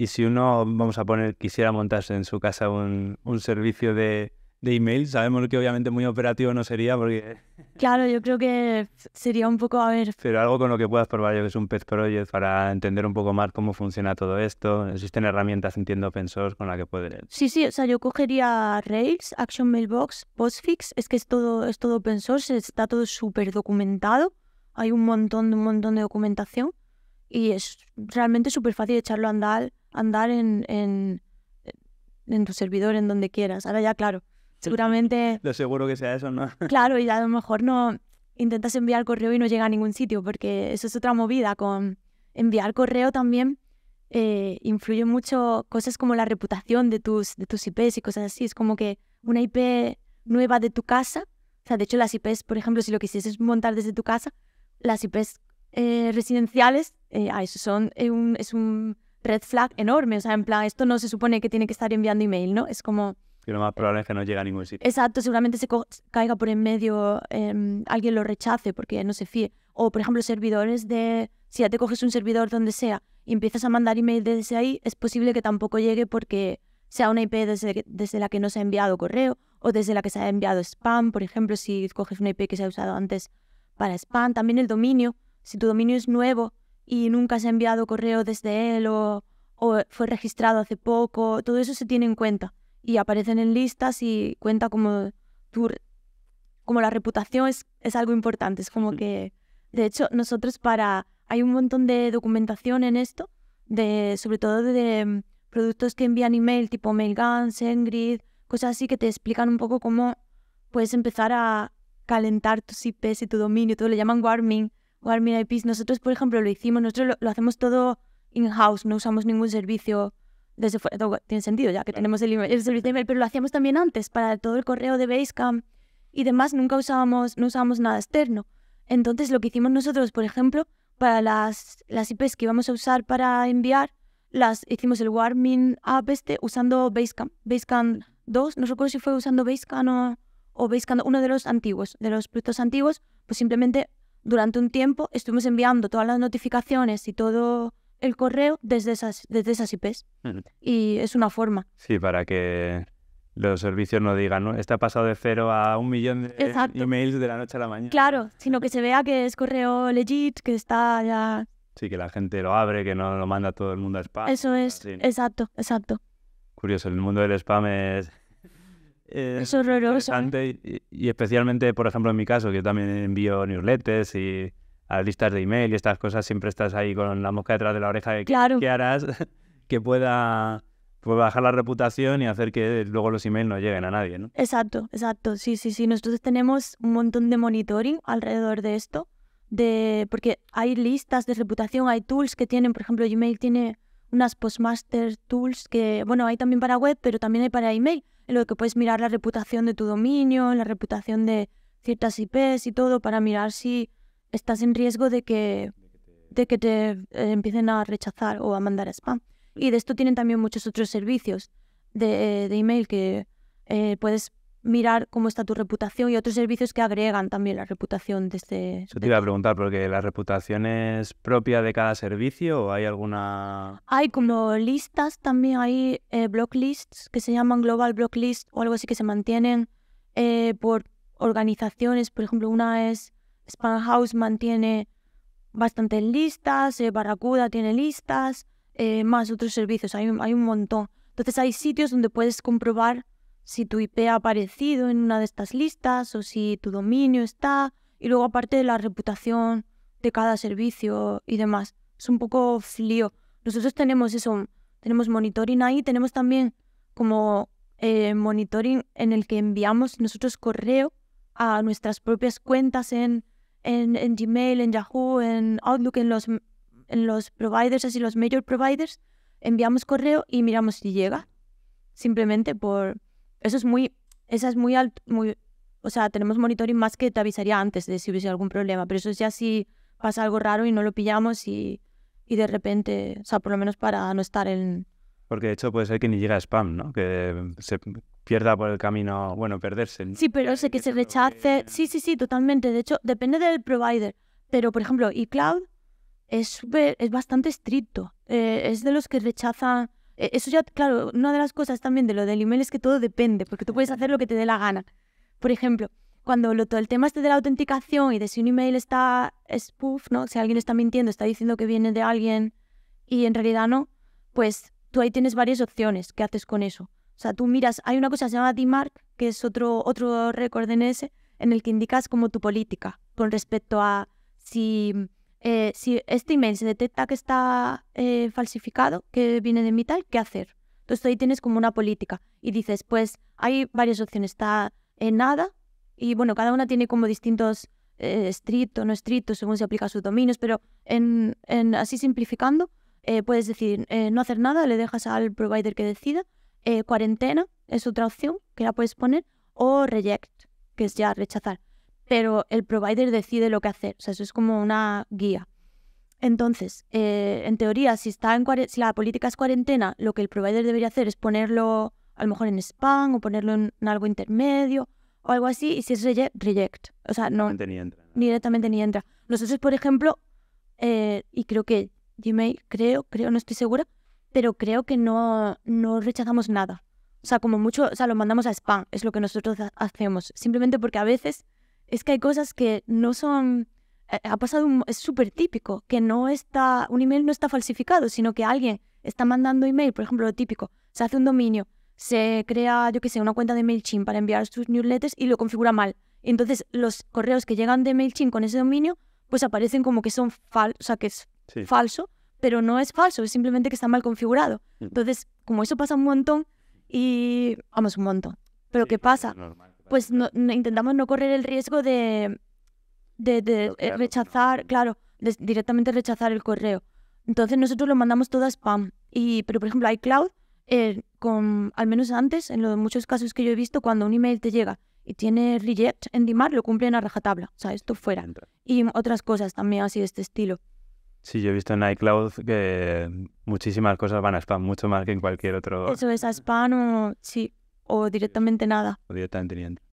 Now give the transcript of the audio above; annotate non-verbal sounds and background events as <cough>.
Y si uno, vamos a poner, quisiera montarse en su casa un, un servicio de, de email, sabemos que obviamente muy operativo no sería porque... <laughs> Claro, yo creo que sería un poco, a ver... Pero algo con lo que puedas probar yo que es un Pet Project para entender un poco más cómo funciona todo esto. Existen herramientas, entiendo, open source con la que puedes... Sí, sí, o sea, yo cogería Rails, Action Mailbox, Postfix, es que es todo, es todo open source, está todo súper documentado, hay un montón, un montón de documentación y es realmente súper fácil echarlo a andar andar en, en, en tu servidor, en donde quieras. Ahora ya, claro, seguramente... Lo <laughs> seguro que sea eso, ¿no? <laughs> claro, y a lo mejor no intentas enviar correo y no llega a ningún sitio, porque eso es otra movida. Con enviar correo también eh, influye mucho cosas como la reputación de tus, de tus IPs y cosas así. Es como que una IP nueva de tu casa, o sea, de hecho las IPs, por ejemplo, si lo quisieses montar desde tu casa, las IPs eh, residenciales, eh, ah, eso son, eh, un, es un red flag enorme. O sea, en plan, esto no se supone que tiene que estar enviando email, ¿no? Es como... Y lo más probable es que no llegue a ningún sitio. Exacto, seguramente se caiga por en medio, em, alguien lo rechace porque no se fíe. O, por ejemplo, servidores de... Si ya te coges un servidor donde sea y empiezas a mandar email desde ahí, es posible que tampoco llegue porque sea una IP desde la que no se ha enviado correo o desde la que se ha enviado spam. Por ejemplo, si coges una IP que se ha usado antes para spam, también el dominio. Si tu dominio es nuevo y nunca se ha enviado correo desde él o, fue registrado hace poco, todo eso se tiene en cuenta y aparecen en listas y cuenta como tu, como la reputación es, algo importante, es como que, de hecho, nosotros para, hay un montón de documentación en esto, de, sobre todo de, mm, productos que envían email, tipo Mailgun, Sendgrid, cosas así que te explican un poco cómo puedes empezar a calentar tus IPs y tu dominio, todo le llaman warming, Warming IPs, Nosotros, por ejemplo, lo hicimos, nosotros lo, hacemos todo in-house, no usamos ningún servicio desde fuera. Tiene sentido ya que tenemos el, servicio de email, pero lo hacíamos también antes para todo el correo de Basecamp y demás, nunca usábamos, no usábamos nada externo. Entonces, lo que hicimos nosotros, por ejemplo, para las, las IPs que íbamos a usar para enviar, las hicimos el Warming App este usando Basecamp. Basecamp 2, no recuerdo si fue usando Basecamp o, o Basecamp, uno de los antiguos, de los productos antiguos, pues simplemente durante un tiempo estuvimos enviando todas las notificaciones y todo el correo desde esas, desde esas IPs. Y es una forma. Sí, para que los servicios no digan, ¿no? Este ha pasado de cero a un millón de emails de la noche a la mañana. Claro, sino que se vea que es correo legit, que está ya... Sí, que la gente lo abre, que no lo manda todo el mundo a spam. Eso es, exacto, exacto. Curioso, el mundo del spam es, es horroroso. ¿eh? Y, especialmente, por ejemplo, en mi caso, que yo también envío newsletters y listas de email y estas cosas, siempre estás ahí con la mosca detrás de la oreja de claro. qué harás <laughs> que pueda pues, bajar la reputación y hacer que luego los emails no lleguen a nadie, Exacto, exacto. Sí, sí, sí. Nosotros tenemos un montón de monitoring alrededor de esto, de porque hay listas de reputación, hay tools que tienen, por ejemplo, Gmail tiene unas Postmaster Tools que, bueno, hay también para web, pero también hay para email en lo que puedes mirar la reputación de tu dominio, la reputación de ciertas IPs y todo para mirar si estás en riesgo de que, de que te eh, empiecen a rechazar o a mandar spam. Y de esto tienen también muchos otros servicios de, eh, email que eh, puedes mirar cómo está tu reputación y otros servicios que agregan también la reputación de este... Yo te iba a preguntar, porque la reputación es propia de cada servicio o hay alguna... Hay como listas también, hay eh, blocklists que se llaman global blocklist o algo así que se mantienen eh, por organizaciones. Por ejemplo, una es Span House mantiene bastantes listas, eh, Barracuda tiene listas, más otros servicios, hay, hay un montón. Entonces hay sitios donde puedes comprobar si tu IP ha aparecido en una de estas listas o si tu dominio está, y luego aparte de la reputación de cada servicio y demás. Es un poco frío. Nosotros tenemos eso, tenemos monitoring ahí, tenemos también como eh, monitoring en el que enviamos nosotros correo a nuestras propias cuentas en, en, Gmail, en Yahoo, en Outlook, en los, en los providers, así los major providers, enviamos correo y miramos si llega, simplemente por, eso es muy, esa es muy alto, muy, o sea, tenemos monitoring más que te avisaría antes de si hubiese algún problema, pero eso es ya si pasa algo raro y no lo pillamos y, de repente, o sea, por lo menos para no estar en... Porque de hecho puede ser que ni llegue a spam, ¿no? Que se pierda por el camino, bueno, perderse. Sí, pero sé que, se rechace. Sí, sí, sí, totalmente. De hecho, depende del provider. Pero, por ejemplo, iCloud es, es bastante estricto. Eh, es de los que rechaza... E, eso ya, claro, una de las cosas también de lo del email es que todo depende, porque tú puedes hacer lo que te dé la gana. Por ejemplo, cuando todo el tema este de la autenticación y de si un email está spoof, ¿no? Si alguien está mintiendo, está diciendo que viene de alguien y en realidad no, pues tú ahí tienes varias opciones. ¿Qué haces con eso? O sea, tú miras, hay una cosa llamada DMARC, que es otro, otro en ese, en el que indicas como tu política con respecto a si eh, si este email se detecta que está eh, falsificado, que viene de mi ¿qué hacer? Entonces ahí tienes como una política y dices, pues hay varias opciones, está en nada y bueno, cada una tiene como distintos eh, estrictos, no estrictos, según se aplica a sus dominios, pero en, en así simplificando, puedes decir no hacer nada, le dejas al provider que decida, cuarentena es otra opción que la puedes poner, o reject, que es ya rechazar pero el provider decide lo que hacer. O sea, eso es como una guía. Entonces, eh, en teoría, si, está en si la política es cuarentena, lo que el provider debería hacer es ponerlo a lo mejor en spam o ponerlo en, algo intermedio o algo así, y si es reject. O sea, no. Ni entra. Directamente ni entra. Nosotros, por ejemplo, eh, y creo que Gmail, creo, creo, no estoy segura, pero creo que no, no rechazamos nada. O sea, como mucho, o sea, lo mandamos a spam, es lo que nosotros hacemos. Simplemente porque a veces es que hay cosas que no son... Eh, ha pasado, es súper típico, que no está, un email no está falsificado, sino que alguien está mandando email, por ejemplo, lo típico, se hace un dominio, se crea, yo qué sé, una cuenta de MailChimp para enviar sus newsletters y lo configura mal. Entonces, los correos que llegan de MailChimp con ese dominio, pues aparecen como que son falsos, o sea, que es falso, pero no es falso, es simplemente que está mal configurado. Mm. Entonces, como eso pasa un montón y, vamos, un montón, pero ¿qué pasa? Normal pues no, intentamos no correr el riesgo de, eh, rechazar, claro, directamente rechazar el correo. Entonces nosotros lo mandamos todo a spam. Y, pero por ejemplo, iCloud, eh, con, al menos antes, en los muchos casos que yo he visto, cuando un email te llega y tiene reject en Dimar, lo cumplen a rajatabla. O sea, esto fuera. Y otras cosas también así de este estilo. Sí, yo he visto en iCloud que muchísimas cosas van a spam, mucho más que en cualquier otro. Eso es a spam o sí o directamente nada. O directamente